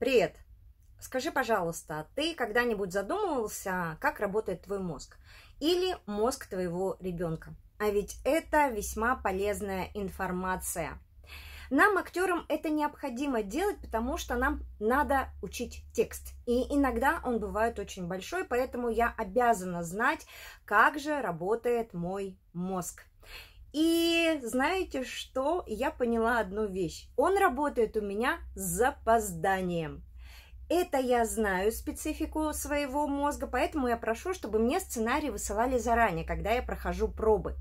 Привет! Скажи, пожалуйста, ты когда-нибудь задумывался, как работает твой мозг или мозг твоего ребенка? А ведь это весьма полезная информация. Нам, актерам, это необходимо делать, потому что нам надо учить текст. И иногда он бывает очень большой, поэтому я обязана знать, как же работает мой мозг. И знаете что? Я поняла одну вещь. Он работает у меня с запозданием. Это я знаю специфику своего мозга, поэтому я прошу, чтобы мне сценарий высылали заранее, когда я прохожу пробы.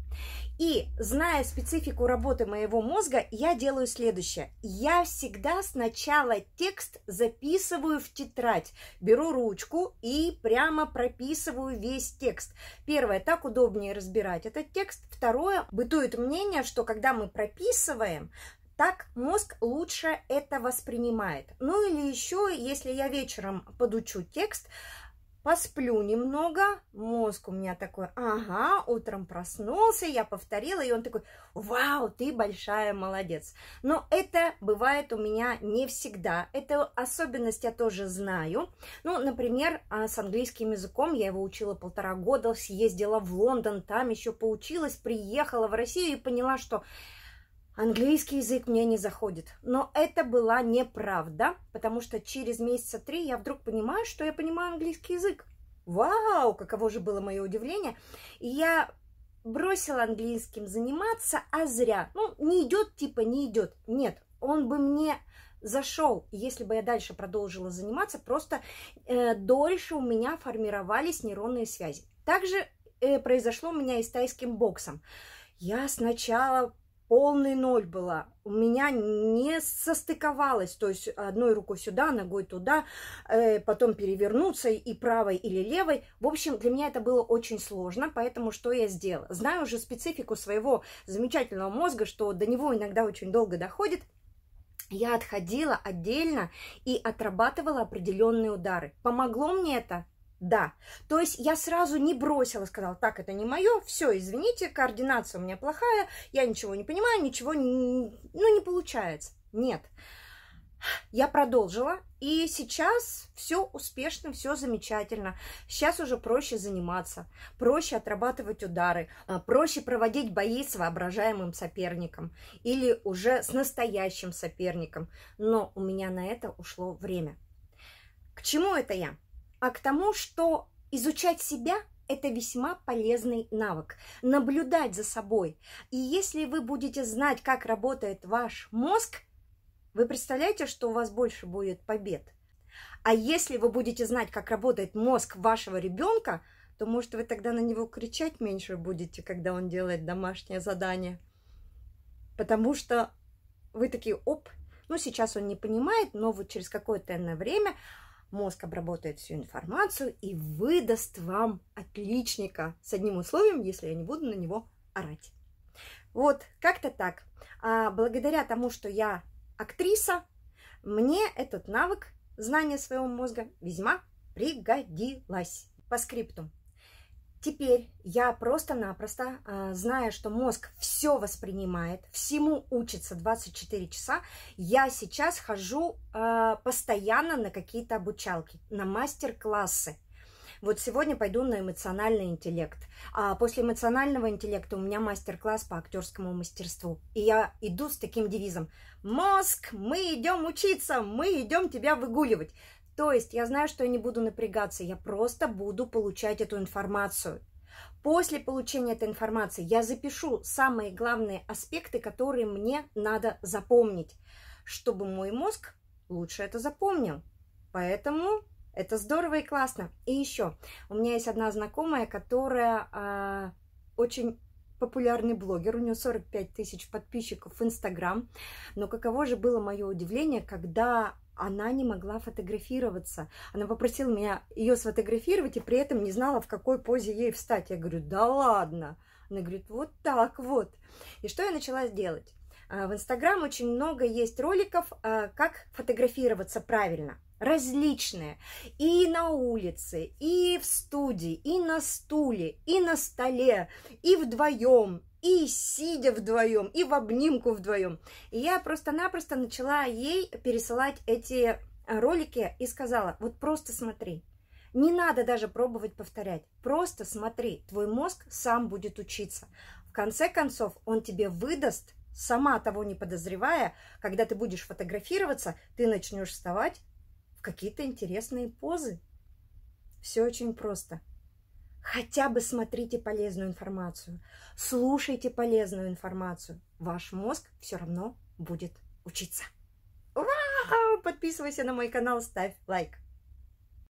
И, зная специфику работы моего мозга, я делаю следующее. Я всегда сначала текст записываю в тетрадь, беру ручку и прямо прописываю весь текст. Первое, так удобнее разбирать этот текст. Второе, бытует мнение, что когда мы прописываем, так мозг лучше это воспринимает. Ну или еще, если я вечером подучу текст, посплю немного, мозг у меня такой, ага, утром проснулся, я повторила, и он такой, вау, ты большая молодец. Но это бывает у меня не всегда, это особенность я тоже знаю. Ну, например, а, с английским языком я его учила полтора года, съездила в Лондон, там еще поучилась, приехала в Россию и поняла, что Английский язык мне не заходит. Но это была неправда, потому что через месяца три я вдруг понимаю, что я понимаю английский язык. Вау, каково же было мое удивление. И я бросила английским заниматься, а зря. Ну, не идет, типа, не идет. Нет, он бы мне зашел, если бы я дальше продолжила заниматься, просто э, дольше у меня формировались нейронные связи. Также э, произошло у меня и с тайским боксом. Я сначала полный ноль была. У меня не состыковалось, то есть одной рукой сюда, ногой туда, э, потом перевернуться и правой или левой. В общем, для меня это было очень сложно, поэтому что я сделала? Знаю уже специфику своего замечательного мозга, что до него иногда очень долго доходит, я отходила отдельно и отрабатывала определенные удары. Помогло мне это? да. То есть я сразу не бросила, сказала, так, это не мое, все, извините, координация у меня плохая, я ничего не понимаю, ничего, не, ну, не получается. Нет. Я продолжила, и сейчас все успешно, все замечательно. Сейчас уже проще заниматься, проще отрабатывать удары, а, проще проводить бои с воображаемым соперником или уже с настоящим соперником. Но у меня на это ушло время. К чему это я? а к тому, что изучать себя – это весьма полезный навык. Наблюдать за собой. И если вы будете знать, как работает ваш мозг, вы представляете, что у вас больше будет побед. А если вы будете знать, как работает мозг вашего ребенка, то, может, вы тогда на него кричать меньше будете, когда он делает домашнее задание. Потому что вы такие, оп, ну, сейчас он не понимает, но вот через какое-то время мозг обработает всю информацию и выдаст вам отличника с одним условием, если я не буду на него орать. Вот, как-то так. А благодаря тому, что я актриса, мне этот навык знания своего мозга весьма пригодилась. По скрипту. Теперь я просто-напросто, а, зная, что мозг все воспринимает, всему учится 24 часа, я сейчас хожу а, постоянно на какие-то обучалки, на мастер-классы. Вот сегодня пойду на эмоциональный интеллект. А после эмоционального интеллекта у меня мастер-класс по актерскому мастерству. И я иду с таким девизом. Мозг, мы идем учиться, мы идем тебя выгуливать. То есть я знаю, что я не буду напрягаться, я просто буду получать эту информацию. После получения этой информации я запишу самые главные аспекты, которые мне надо запомнить, чтобы мой мозг лучше это запомнил. Поэтому это здорово и классно. И еще, у меня есть одна знакомая, которая э, очень популярный блогер, у нее 45 тысяч подписчиков в Инстаграм. Но каково же было мое удивление, когда она не могла фотографироваться. Она попросила меня ее сфотографировать и при этом не знала, в какой позе ей встать. Я говорю, да ладно. Она говорит, вот так вот. И что я начала делать? А, в Инстаграм очень много есть роликов, а, как фотографироваться правильно различные. И на улице, и в студии, и на стуле, и на столе, и вдвоем, и сидя вдвоем, и в обнимку вдвоем. И я просто-напросто начала ей пересылать эти э, ролики и сказала, вот просто смотри. Не надо даже пробовать повторять. Просто смотри, твой мозг сам будет учиться. В конце концов, он тебе выдаст, сама того не подозревая, когда ты будешь фотографироваться, ты начнешь вставать в какие-то интересные позы. Все очень просто. Хотя бы смотрите полезную информацию, слушайте полезную информацию. Ваш мозг все равно будет учиться. Ура! Подписывайся на мой канал, ставь лайк.